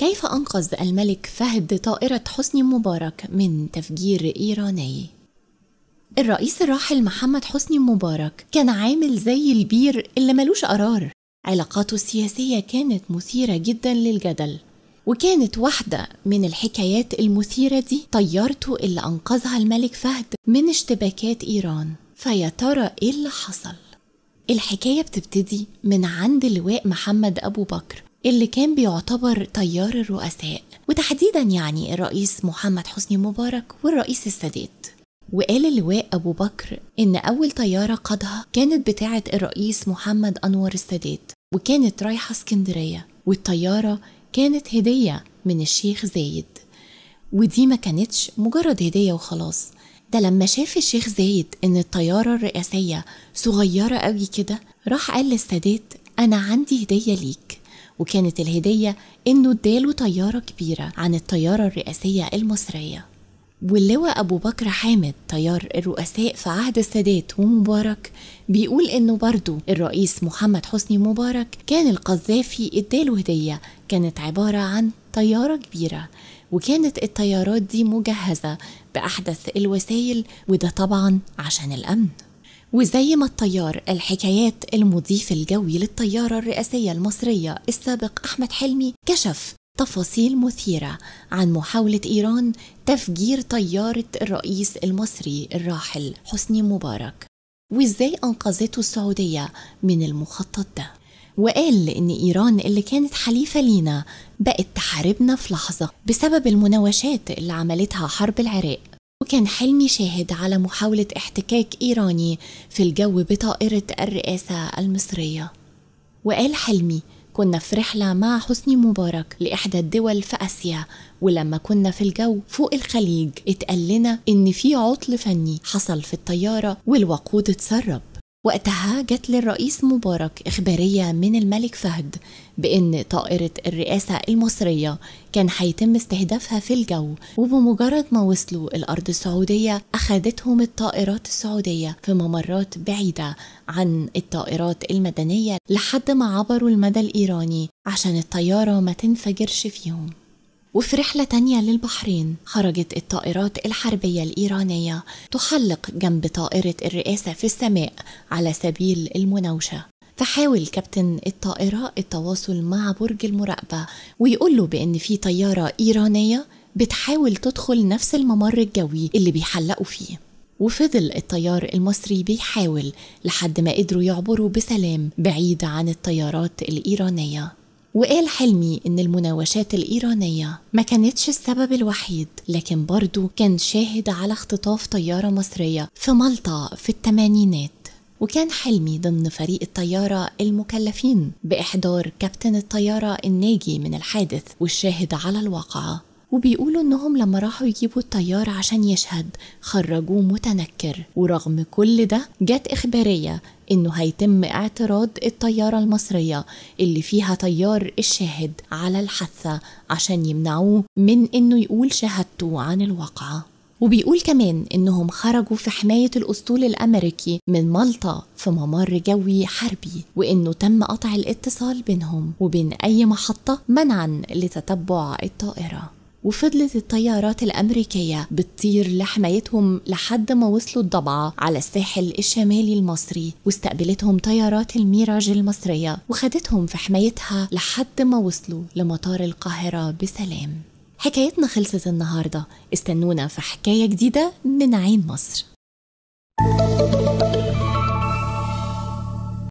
كيف أنقذ الملك فهد طائرة حسني مبارك من تفجير إيراني؟ الرئيس الراحل محمد حسني مبارك كان عامل زي البير اللي ملوش قرار علاقاته السياسية كانت مثيرة جدا للجدل وكانت واحدة من الحكايات المثيرة دي طيارته اللي أنقذها الملك فهد من اشتباكات إيران فيا ترى إيه اللي حصل؟ الحكاية بتبتدي من عند لواء محمد أبو بكر اللي كان بيعتبر تيار الرؤساء وتحديدا يعني الرئيس محمد حسني مبارك والرئيس السادات وقال اللواء أبو بكر إن أول طيارة قادها كانت بتاعة الرئيس محمد أنور السادات وكانت رايحة اسكندرية والطيارة كانت هدية من الشيخ زايد ودي ما كانتش مجرد هدية وخلاص ده لما شاف الشيخ زايد إن الطيارة الرئاسية صغيرة قوي كده راح قال للسادات أنا عندي هدية ليك وكانت الهدية إنه اداله طيارة كبيرة عن الطيارة الرئاسية المصرية واللواء أبو بكر حامد طيار الرؤساء في عهد السادات ومبارك بيقول إنه برضه الرئيس محمد حسني مبارك كان القذافي اداله هدية كانت عبارة عن طيارة كبيرة وكانت الطيارات دي مجهزة بأحدث الوسائل وده طبعا عشان الأمن وزي ما الطيار الحكايات المضيف الجوي للطيارة الرئاسية المصرية السابق أحمد حلمي كشف تفاصيل مثيرة عن محاولة إيران تفجير طيارة الرئيس المصري الراحل حسني مبارك وإزاي أنقذته السعودية من المخطط ده وقال إن إيران اللي كانت حليفة لينا بقت تحاربنا في لحظة بسبب المناوشات اللي عملتها حرب العراق كان حلمي شاهد على محاولة احتكاك إيراني في الجو بطائرة الرئاسة المصرية وقال حلمي كنا في رحلة مع حسني مبارك لإحدى الدول في آسيا ولما كنا في الجو فوق الخليج اتقال لنا إن في عطل فني حصل في الطيارة والوقود اتسرب وقتها جت للرئيس مبارك إخبارية من الملك فهد بأن طائرة الرئاسة المصرية كان هيتم استهدافها في الجو وبمجرد ما وصلوا الأرض السعودية أخذتهم الطائرات السعودية في ممرات بعيدة عن الطائرات المدنية لحد ما عبروا المدى الإيراني عشان الطيارة ما تنفجرش فيهم وفي رحلة تانية للبحرين خرجت الطائرات الحربية الإيرانية تحلق جنب طائرة الرئاسة في السماء على سبيل المناوشة فحاول كابتن الطائرة التواصل مع برج المراقبة ويقول له بأن في طيارة إيرانية بتحاول تدخل نفس الممر الجوي اللي بيحلقوا فيه وفضل الطيار المصري بيحاول لحد ما قدروا يعبروا بسلام بعيد عن الطيارات الإيرانية وقال حلمي إن المناوشات الإيرانية ما كانتش السبب الوحيد لكن برضو كان شاهد على اختطاف طيارة مصرية في مالطا في الثمانينات وكان حلمي ضمن فريق الطيارة المكلفين بإحضار كابتن الطيارة الناجي من الحادث والشاهد على الواقعة وبيقولوا انهم لما راحوا يجيبوا الطيار عشان يشهد خرجوه متنكر ورغم كل ده جت اخباريه انه هيتم اعتراض الطياره المصريه اللي فيها طيار الشاهد على الحثه عشان يمنعوه من انه يقول شهادته عن الواقعه وبيقول كمان انهم خرجوا في حمايه الاسطول الامريكي من مالطا في ممر جوي حربي وانه تم قطع الاتصال بينهم وبين اي محطه منعا لتتبع الطائره وفضلت الطيارات الأمريكية بتطير لحمايتهم لحد ما وصلوا الضبعة على الساحل الشمالي المصري واستقبلتهم طيارات الميراج المصرية وخدتهم في حمايتها لحد ما وصلوا لمطار القاهرة بسلام حكايتنا خلصت النهاردة استنونا في حكاية جديدة من عين مصر thank you